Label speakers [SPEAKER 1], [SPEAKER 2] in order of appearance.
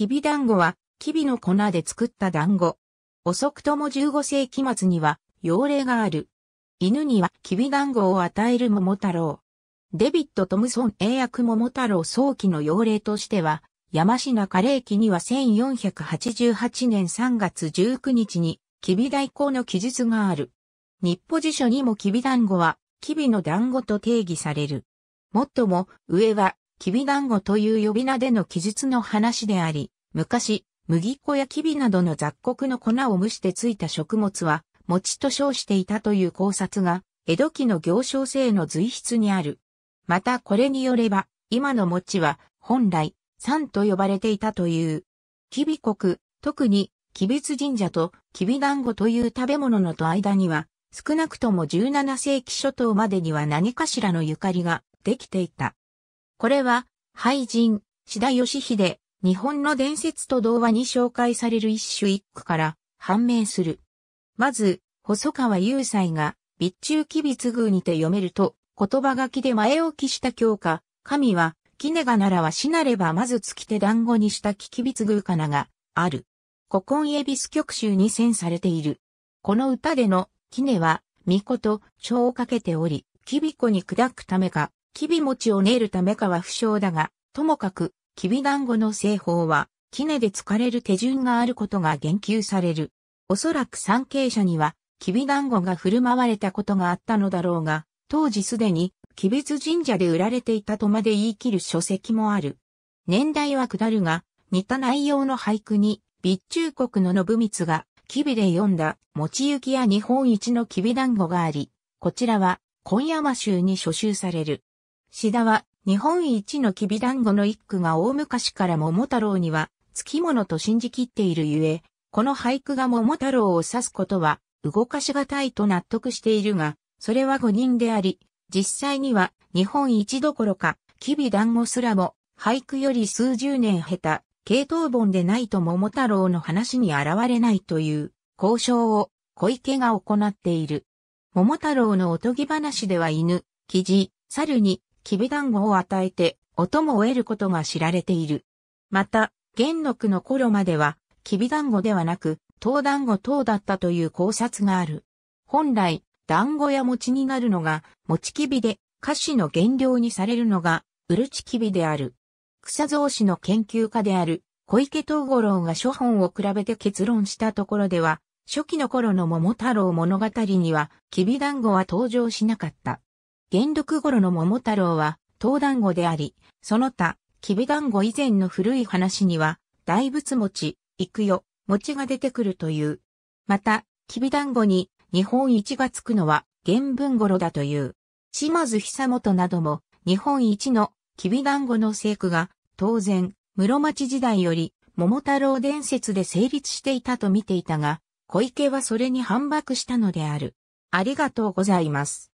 [SPEAKER 1] きび団子は、きびの粉で作った団子。遅くとも15世紀末には、用例がある。犬にはきび団子を与える桃太郎。デビット・トムソン英訳桃太郎早期の用例としては、山科レー期には1488年3月19日に、きび代行の記述がある。日歩辞書にもきび団子は、きびの団子と定義される。もっとも、上は、きび団子という呼び名での記述の話であり、昔、麦粉やきびなどの雑穀の粉を蒸してついた食物は、餅と称していたという考察が、江戸期の行商性の随筆にある。またこれによれば、今の餅は、本来、山と呼ばれていたという。きび国、特に、きびつ神社と、きび団子という食べ物のと間には、少なくとも17世紀初頭までには何かしらのゆかりができていた。これは、俳人、志田義秀、日本の伝説と童話に紹介される一種一句から判明する。まず、細川雄斎が、備中吉備津宮にて読めると、言葉書きで前置きした教科、神は、キネがならは死なればまず月きて団子にした吉備津宮かなが、ある。古今恵比寿曲集に遷されている。この歌での、キネは、巫女と蝶をかけており、キビ子に砕くためか、きび餅を練るためかは不詳だが、ともかく、きび団子の製法は、キネで疲れる手順があることが言及される。おそらく参詣者には、きび団子が振る舞われたことがあったのだろうが、当時すでに、ビ別神社で売られていたとまで言い切る書籍もある。年代は下るが、似た内容の俳句に、備中国の信光が、キビで読んだ、餅行きや日本一のキビ団子があり、こちらは、今山州に書集される。シダは日本一のきび団子の一句が大昔から桃太郎にはつきものと信じきっているゆえ、この俳句が桃太郎を指すことは動かしがたいと納得しているが、それは誤認であり、実際には日本一どころか、きび団子すらも俳句より数十年経た、系統本でないと桃太郎の話に現れないという交渉を小池が行っている。桃太郎のおとぎ話では犬、キジ、猿にきび団子を与えて、音も得ることが知られている。また、元禄の頃までは、きび団子ではなく、糖団子等だったという考察がある。本来、団子や餅になるのが、餅きびで、菓子の原料にされるのが、うるちきびである。草造紙の研究家である、小池東五郎が諸本を比べて結論したところでは、初期の頃の桃太郎物語には、きび団子は登場しなかった。元禄頃の桃太郎は、東団子であり、その他、きび団子以前の古い話には、大仏餅、行くよ、餅が出てくるという。また、きび団子に日本一がつくのは原文頃だという。島津久本なども日本一のきび団子の聖句が当然室町時代より桃太郎伝説で成立していたと見ていたが、小池はそれに反駁したのである。ありがとうございます。